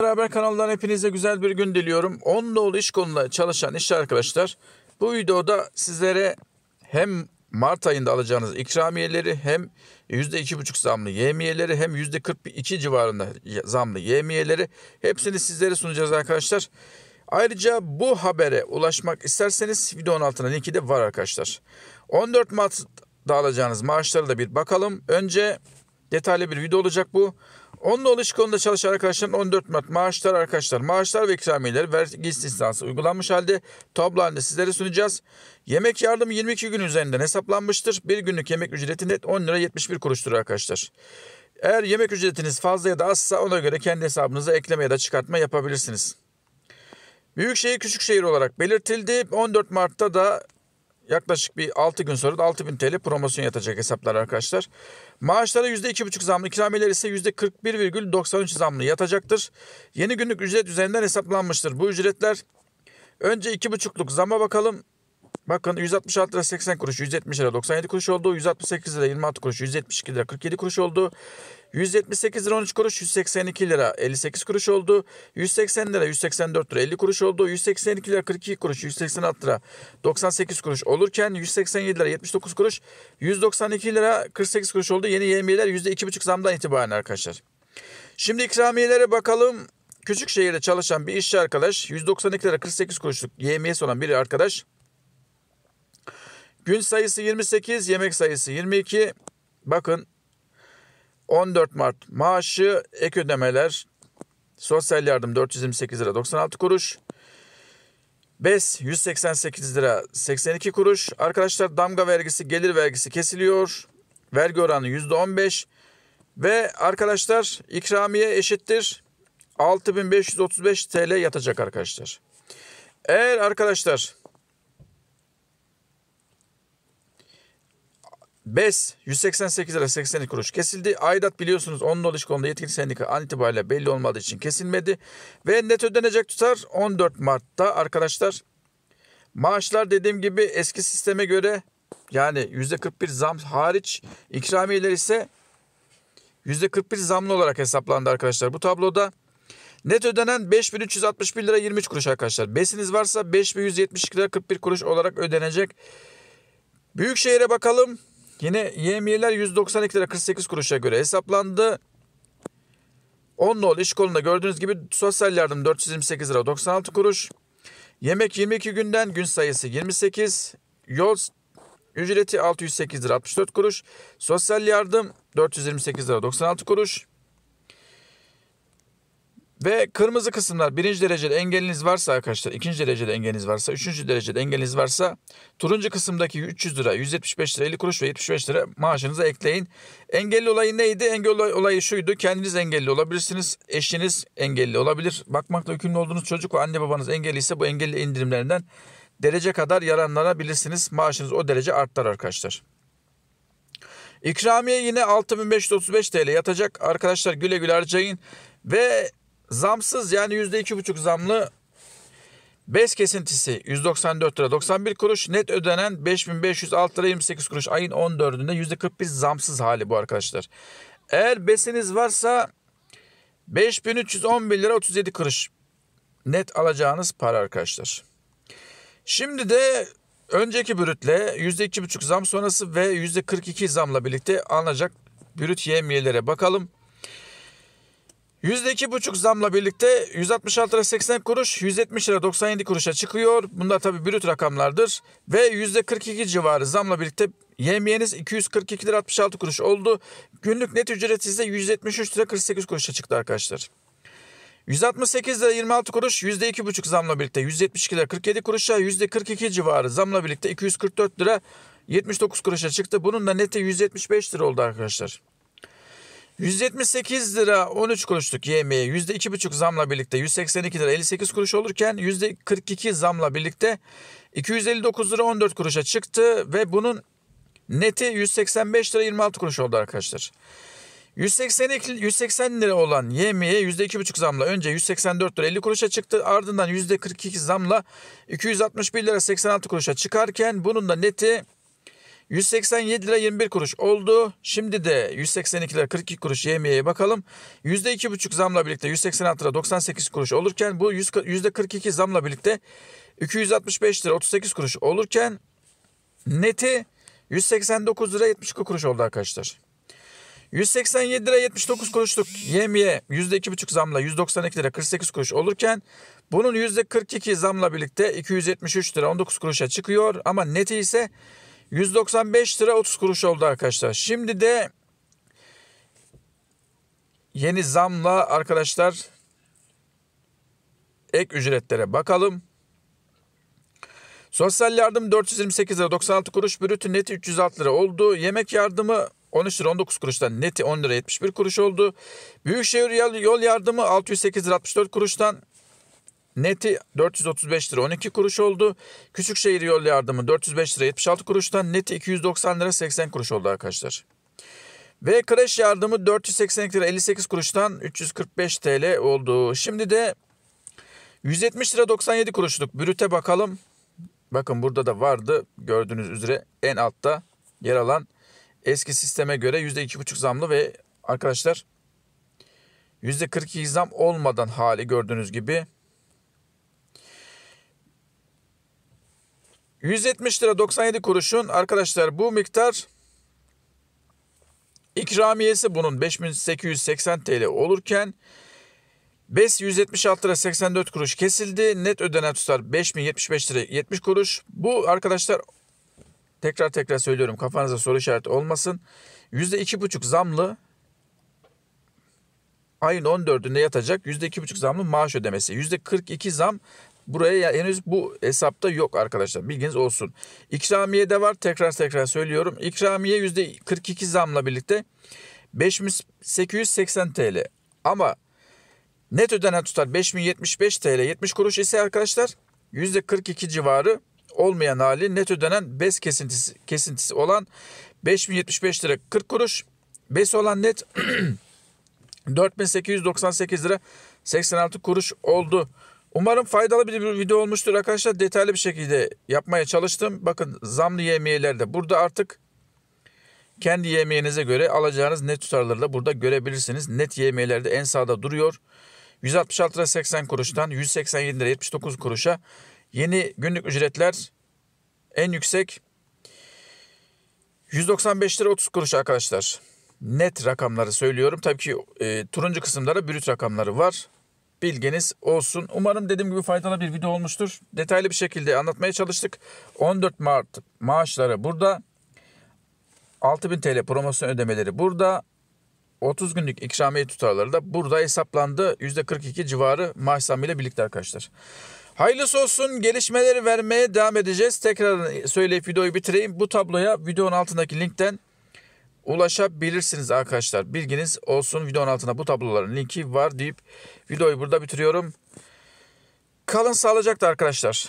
Beraber kanaldan hepinize güzel bir gün diliyorum. 10 dolu iş konuda çalışan iş arkadaşlar bu videoda sizlere hem Mart ayında alacağınız ikramiyeleri hem %2,5 zamlı yemiyeleri hem %42 civarında zamlı yemiyeleri hepsini sizlere sunacağız arkadaşlar. Ayrıca bu habere ulaşmak isterseniz videonun altına linki de var arkadaşlar. 14 Mart'da alacağınız maaşlara da bir bakalım. Önce detaylı bir video olacak bu. Onunla alışık konuda çalışan arkadaşların 14 Mart maaşlar arkadaşlar. Maaşlar ve ikramiyeler vergi istisnası uygulanmış halde tablo sizlere sunacağız. Yemek yardımı 22 gün üzerinden hesaplanmıştır. Bir günlük yemek ücreti net 10 lira 71 kuruştur arkadaşlar. Eğer yemek ücretiniz fazla ya da azsa ona göre kendi hesabınıza ekleme ya da çıkartma yapabilirsiniz. Büyükşehir küçükşehir olarak belirtildi. 14 Mart'ta da Yaklaşık bir 6 gün sonra da 6000 TL promosyon yatacak hesaplar arkadaşlar. Maaşlara %2,5 zamlı, ikramiyeler ise %41,93 zamlı yatacaktır. Yeni günlük ücret üzerinden hesaplanmıştır. Bu ücretler önce 2,5'luk zama bakalım. Bakın 166 lira 80 kuruş, 170 lira 97 kuruş oldu. 168 lira 26 kuruş, 172 lira 47 kuruş oldu. 178 lira 13 kuruş, 182 lira 58 kuruş oldu. 180 lira 184 lira 50 kuruş oldu. 182 lira 42 kuruş, 186 lira 98 kuruş olurken 187 lira 79 kuruş, 192 lira 48 kuruş oldu. Yeni yemiyeler %2,5 zamdan itibaren arkadaşlar. Şimdi ikramiyelere bakalım. Küçük şehirde çalışan bir işçi arkadaş 192 lira 48 kuruşluk yemiyesi olan bir arkadaş Gün sayısı 28, yemek sayısı 22. Bakın 14 Mart maaşı, ek ödemeler, sosyal yardım 428 lira 96 kuruş. BES 188 lira 82 kuruş. Arkadaşlar damga vergisi, gelir vergisi kesiliyor. Vergi oranı %15. Ve arkadaşlar ikramiye eşittir 6535 TL yatacak arkadaşlar. Eğer arkadaşlar BES 188 lira 82 kuruş kesildi. Aidat biliyorsunuz 10 dolar konuda yetkili sendika an itibariyle belli olmadığı için kesilmedi. Ve net ödenecek tutar 14 Mart'ta arkadaşlar. Maaşlar dediğim gibi eski sisteme göre yani %41 zam hariç ikramiyeler ise %41 zamlı olarak hesaplandı arkadaşlar bu tabloda. Net ödenen 5361 lira 23 kuruş arkadaşlar. Besiniz varsa 5172 lira 41 kuruş olarak ödenecek. Büyükşehir'e bakalım. Yine yemiyeler 192 lira 48 kuruşa göre hesaplandı. 10 nol iş kolunda gördüğünüz gibi sosyal yardım 428 lira 96 kuruş. Yemek 22 günden gün sayısı 28. Yol ücreti 608 lira 64 kuruş. Sosyal yardım 428 lira 96 kuruş. Ve kırmızı kısımlar birinci derecede engeliniz varsa arkadaşlar, ikinci derecede engeliniz varsa, üçüncü derecede engeliniz varsa turuncu kısımdaki 300 lira, 175 lira, 50 kuruş ve 75 lira maaşınıza ekleyin. Engelli olayı neydi? Engelli olayı şuydu. Kendiniz engelli olabilirsiniz. Eşiniz engelli olabilir. Bakmakla yükümlü olduğunuz çocuk ve anne babanız engelli ise bu engelli indirimlerinden derece kadar yararlanabilirsiniz. Maaşınız o derece artar arkadaşlar. İkramiye yine 6535 TL yatacak. Arkadaşlar güle güle harcayın. Ve zamsız yani yüzde iki buçuk zamlı BES kesintisi 194 lira 91 kuruş. Net ödenen 5506 lira 28 kuruş. Ayın 14'ünde %41 zamsız hali bu arkadaşlar. Eğer BES'iniz varsa 5311 lira 37 kuruş net alacağınız para arkadaşlar. Şimdi de önceki brütle %2,5 zam sonrası ve %42 zamla birlikte alınacak brüt yemiyelere bakalım. %2,5 zamla birlikte 166 lira 80 kuruş, 170 lira 97 kuruşa çıkıyor. Bunlar tabii brüt rakamlardır. Ve %42 civarı zamla birlikte yemeğiniz 242 lira 66 kuruş oldu. Günlük net ücret ise 173 lira 48 kuruşa çıktı arkadaşlar. 168 lira 26 kuruş %2,5 zamla birlikte 172 lira 47 kuruşa %42 civarı zamla birlikte 244 lira 79 kuruşa çıktı. Bunun da neti 175 lira oldu arkadaşlar. 178 lira 13 kuruşluk yemeği %2,5 zamla birlikte 182 lira 58 kuruş olurken %42 zamla birlikte 259 lira 14 kuruşa çıktı ve bunun neti 185 lira 26 kuruş oldu arkadaşlar. 182, 180 lira olan yemeğe %2,5 zamla önce 184 lira 50 kuruşa çıktı. Ardından %42 zamla 261 lira 86 kuruşa çıkarken bunun da neti 187 lira 21 kuruş oldu. Şimdi de 182 lira 42 kuruş yemeğe bakalım. %2,5 zamla birlikte 186 lira 98 kuruş olurken bu %42 zamla birlikte 265 lira 38 kuruş olurken neti 189 lira 72 kuruş oldu arkadaşlar. 187 lira 79 kuruşluk yemye %2,5 zamla 192 lira 48 kuruş olurken bunun %42 zamla birlikte 273 lira 19 kuruşa çıkıyor ama neti ise 195 lira 30 kuruş oldu arkadaşlar. Şimdi de yeni zamla arkadaşlar ek ücretlere bakalım. Sosyal yardım 428 lira 96 kuruş, brütü neti 306 lira oldu. Yemek yardımı 13 lira 19 kuruştan neti 10 lira 71 kuruş oldu. Büyükşehir yol yardımı 608 lira 64 kuruştan Neti 435 lira 12 kuruş oldu. Küçükşehir yol yardımı 405 lira 76 kuruştan neti 290 lira 80 kuruş oldu arkadaşlar. Ve kreş yardımı 480 lira 58 kuruştan 345 TL oldu. Şimdi de 170 lira 97 kuruşluk brüte bakalım. Bakın burada da vardı gördüğünüz üzere en altta yer alan eski sisteme göre %2,5 zamlı ve arkadaşlar %42 zam olmadan hali gördüğünüz gibi 170 lira 97 kuruşun arkadaşlar bu miktar ikramiyesi bunun 5880 TL olurken BES 176 lira 84 kuruş kesildi. Net ödenen tutar 5075 lira 70 kuruş. Bu arkadaşlar tekrar tekrar söylüyorum kafanıza soru işareti olmasın. %2,5 zamlı ayın 14'ünde yatacak %2,5 zamlı maaş ödemesi. %42 zam Buraya henüz bu hesapta yok arkadaşlar. Bilginiz olsun. İkramiye de var. Tekrar tekrar söylüyorum. İkramiye %42 zamla birlikte 5880 TL. Ama net ödenen tutar 5075 TL 70 kuruş ise arkadaşlar %42 civarı olmayan hali net ödenen BES kesintisi, kesintisi olan 5075 lira 40 kuruş. BES olan net 4898 lira 86 kuruş oldu Umarım faydalı bir video olmuştur arkadaşlar. Detaylı bir şekilde yapmaya çalıştım. Bakın zamlı yemeğelerde burada artık kendi yemeğinize göre alacağınız net tutarları da burada görebilirsiniz. Net yemeğelerde en sağda duruyor. 166 lira 80 kuruştan 187 lira 79 kuruşa yeni günlük ücretler en yüksek 195 lira 30 kuruş arkadaşlar. Net rakamları söylüyorum. Tabii ki e, turuncu kısımlara brüt rakamları var bilginiz olsun. Umarım dediğim gibi faydalı bir video olmuştur. Detaylı bir şekilde anlatmaya çalıştık. 14 Mart maaşları burada. 6000 TL promosyon ödemeleri burada. 30 günlük ikramiye tutarları da burada hesaplandı. %42 civarı maaş zammıyla birlikte arkadaşlar. Hayırlısı olsun gelişmeleri vermeye devam edeceğiz. Tekrar söyleyip videoyu bitireyim. Bu tabloya videonun altındaki linkten ulaşabilirsiniz arkadaşlar. Bilginiz olsun. Videonun altında bu tabloların linki var deyip videoyu burada bitiriyorum. Kalın sağlıcakla arkadaşlar.